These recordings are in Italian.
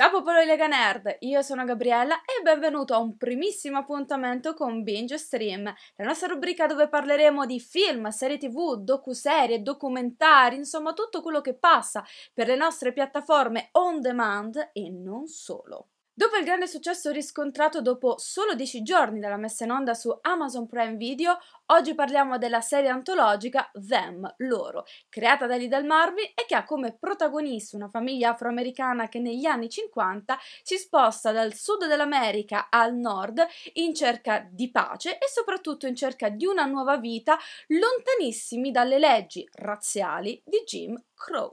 Ciao popolo Lega Nerd, io sono Gabriella e benvenuto a un primissimo appuntamento con Binge Stream, la nostra rubrica dove parleremo di film, serie tv, docuserie, documentari, insomma tutto quello che passa per le nostre piattaforme on demand e non solo. Dopo il grande successo riscontrato dopo solo 10 giorni dalla messa in onda su Amazon Prime Video, oggi parliamo della serie antologica Them, loro, creata da Lidl Marvin e che ha come protagonista una famiglia afroamericana che negli anni 50 si sposta dal sud dell'America al nord in cerca di pace e soprattutto in cerca di una nuova vita lontanissimi dalle leggi razziali di Jim Crow.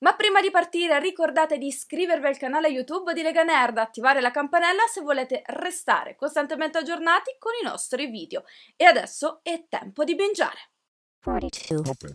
Ma prima di partire ricordate di iscrivervi al canale YouTube di Lega Nerd, attivare la campanella se volete restare costantemente aggiornati con i nostri video. E adesso è tempo di bingiare! 42.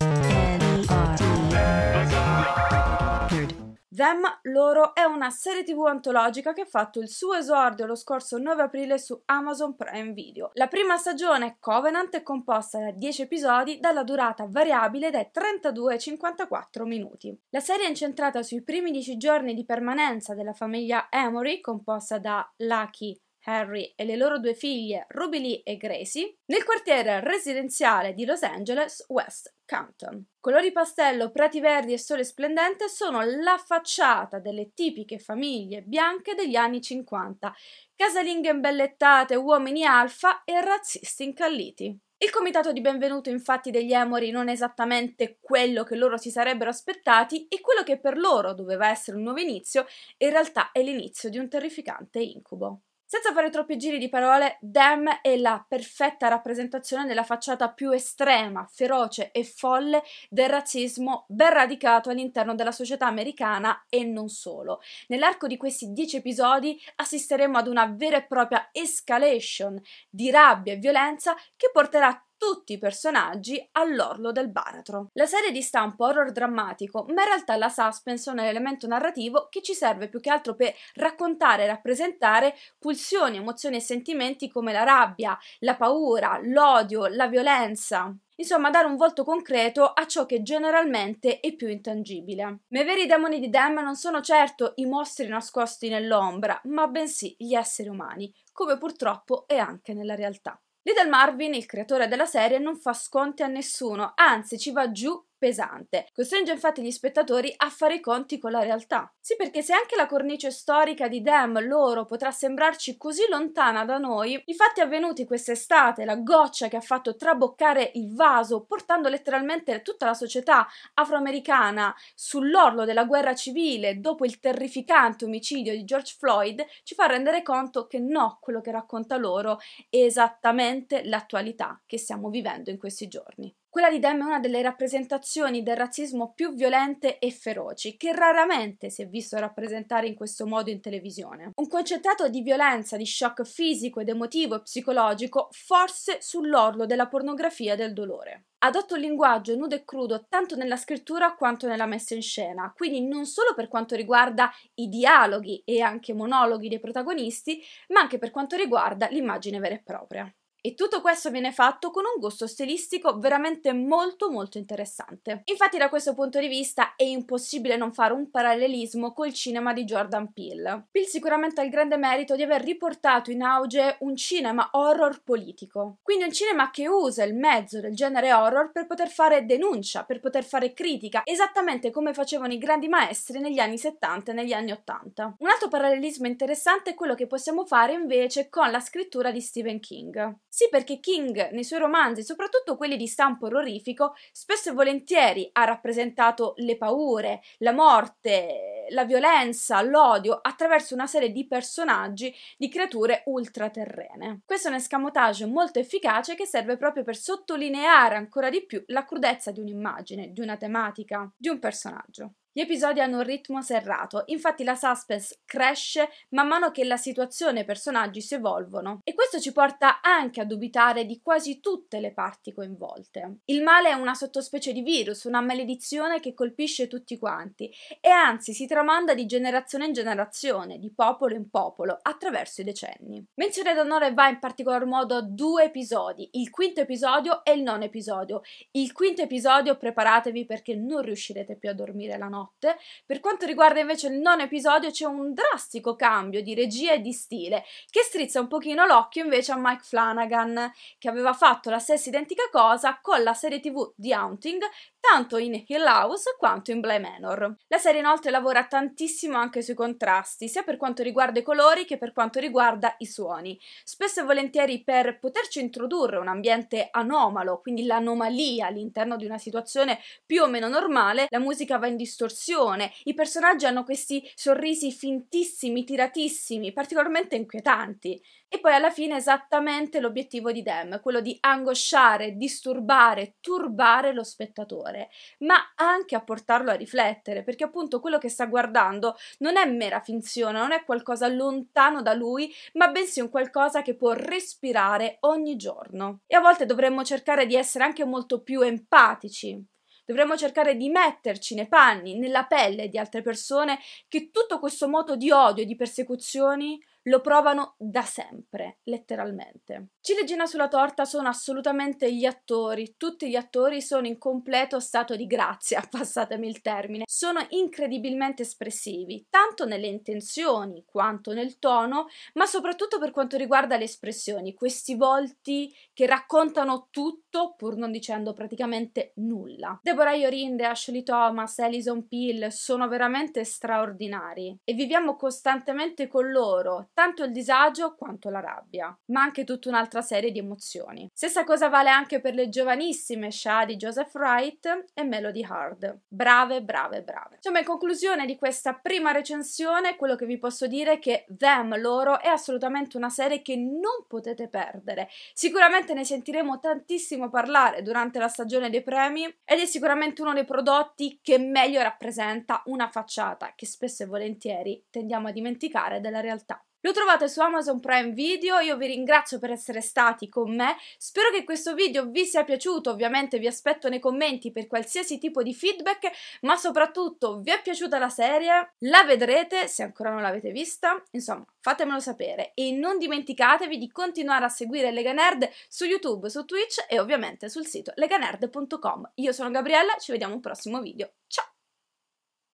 Them, loro, è una serie tv antologica che ha fatto il suo esordio lo scorso 9 aprile su Amazon Prime Video. La prima stagione, Covenant, è composta da 10 episodi dalla durata variabile dai 32 ai 54 minuti. La serie è incentrata sui primi 10 giorni di permanenza della famiglia Emory, composta da Lucky, Harry e le loro due figlie Ruby Lee e Gracie, nel quartiere residenziale di Los Angeles West Canton. Colori pastello, prati verdi e sole splendente sono la facciata delle tipiche famiglie bianche degli anni 50, casalinghe imbellettate, uomini alfa e razzisti incalliti. Il comitato di benvenuto infatti degli Emory non è esattamente quello che loro si sarebbero aspettati e quello che per loro doveva essere un nuovo inizio in realtà è l'inizio di un terrificante incubo. Senza fare troppi giri di parole, Dem è la perfetta rappresentazione della facciata più estrema, feroce e folle del razzismo ben radicato all'interno della società americana e non solo. Nell'arco di questi dieci episodi assisteremo ad una vera e propria escalation di rabbia e violenza che porterà tutti i personaggi all'orlo del baratro. La serie di stampo horror drammatico, ma in realtà la suspense è un elemento narrativo che ci serve più che altro per raccontare e rappresentare pulsioni, emozioni e sentimenti come la rabbia, la paura, l'odio, la violenza insomma dare un volto concreto a ciò che generalmente è più intangibile. Ma i veri demoni di Dem non sono certo i mostri nascosti nell'ombra, ma bensì gli esseri umani, come purtroppo è anche nella realtà. Little Marvin, il creatore della serie, non fa sconti a nessuno, anzi ci va giù pesante. Costringe infatti gli spettatori a fare i conti con la realtà. Sì, perché se anche la cornice storica di Dam loro potrà sembrarci così lontana da noi, i fatti avvenuti quest'estate, la goccia che ha fatto traboccare il vaso, portando letteralmente tutta la società afroamericana sull'orlo della guerra civile dopo il terrificante omicidio di George Floyd, ci fa rendere conto che no, quello che racconta loro è esattamente l'attualità che stiamo vivendo in questi giorni. Quella di Dem è una delle rappresentazioni del razzismo più violente e feroci, che raramente si è visto rappresentare in questo modo in televisione. Un concentrato di violenza, di shock fisico ed emotivo e psicologico, forse sull'orlo della pornografia del dolore adotta un linguaggio nudo e crudo tanto nella scrittura quanto nella messa in scena, quindi non solo per quanto riguarda i dialoghi e anche monologhi dei protagonisti, ma anche per quanto riguarda l'immagine vera e propria. E tutto questo viene fatto con un gusto stilistico veramente molto molto interessante. Infatti da questo punto di vista è impossibile non fare un parallelismo col cinema di Jordan Peele. Peele sicuramente ha il grande merito di aver riportato in auge un cinema horror politico. Quindi un cinema che usa il mezzo del genere horror per poter fare denuncia, per poter fare critica, esattamente come facevano i grandi maestri negli anni 70 e negli anni 80. Un altro parallelismo interessante è quello che possiamo fare invece con la scrittura di Stephen King. Sì, perché King nei suoi romanzi, soprattutto quelli di stampo orrorifico, spesso e volentieri ha rappresentato le paure, la morte, la violenza, l'odio attraverso una serie di personaggi, di creature ultraterrene. Questo è un escamotage molto efficace che serve proprio per sottolineare ancora di più la crudezza di un'immagine, di una tematica, di un personaggio. Gli episodi hanno un ritmo serrato, infatti la suspense cresce man mano che la situazione e i personaggi si evolvono e questo ci porta anche a dubitare di quasi tutte le parti coinvolte. Il male è una sottospecie di virus, una maledizione che colpisce tutti quanti e anzi si tramanda di generazione in generazione, di popolo in popolo, attraverso i decenni. Menzione d'onore va in particolar modo a due episodi, il quinto episodio e il nono episodio. Il quinto episodio preparatevi perché non riuscirete più a dormire la notte notte. Per quanto riguarda invece il nono episodio c'è un drastico cambio di regia e di stile che strizza un pochino l'occhio invece a Mike Flanagan che aveva fatto la stessa identica cosa con la serie tv The Haunting tanto in Hill House quanto in Bly Manor. La serie inoltre lavora tantissimo anche sui contrasti, sia per quanto riguarda i colori che per quanto riguarda i suoni. Spesso e volentieri per poterci introdurre un ambiente anomalo, quindi l'anomalia all'interno di una situazione più o meno normale, la musica va in distorsione distorsione. I personaggi hanno questi sorrisi fintissimi, tiratissimi, particolarmente inquietanti. E poi alla fine esattamente l'obiettivo di Dem, quello di angosciare, disturbare, turbare lo spettatore, ma anche a portarlo a riflettere, perché appunto quello che sta guardando non è mera finzione, non è qualcosa lontano da lui, ma bensì un qualcosa che può respirare ogni giorno. E a volte dovremmo cercare di essere anche molto più empatici, dovremmo cercare di metterci nei panni, nella pelle di altre persone che tutto questo moto di odio e di persecuzioni lo provano da sempre, letteralmente. Ciliegina sulla torta sono assolutamente gli attori, tutti gli attori sono in completo stato di grazia, passatemi il termine, sono incredibilmente espressivi, tanto nelle intenzioni quanto nel tono, ma soprattutto per quanto riguarda le espressioni, questi volti che raccontano tutto pur non dicendo praticamente nulla. Deborah Iorinde, Ashley Thomas, Alison Peel sono veramente straordinari e viviamo costantemente con loro, tanto il disagio quanto la rabbia, ma anche tutta un'altra serie di emozioni. Stessa cosa vale anche per le giovanissime Shah di Joseph Wright e Melody Hard. Brave, brave, brave. Insomma, in conclusione di questa prima recensione, quello che vi posso dire è che Them, loro, è assolutamente una serie che non potete perdere. Sicuramente ne sentiremo tantissimo parlare durante la stagione dei premi ed è sicuramente uno dei prodotti che meglio rappresenta una facciata che spesso e volentieri tendiamo a dimenticare della realtà. Lo trovate su Amazon Prime Video, io vi ringrazio per essere stati con me, spero che questo video vi sia piaciuto, ovviamente vi aspetto nei commenti per qualsiasi tipo di feedback, ma soprattutto vi è piaciuta la serie, la vedrete se ancora non l'avete vista, insomma fatemelo sapere e non dimenticatevi di continuare a seguire Lega Nerd su YouTube, su Twitch e ovviamente sul sito leganerd.com. Io sono Gabriella, ci vediamo in un prossimo video, ciao!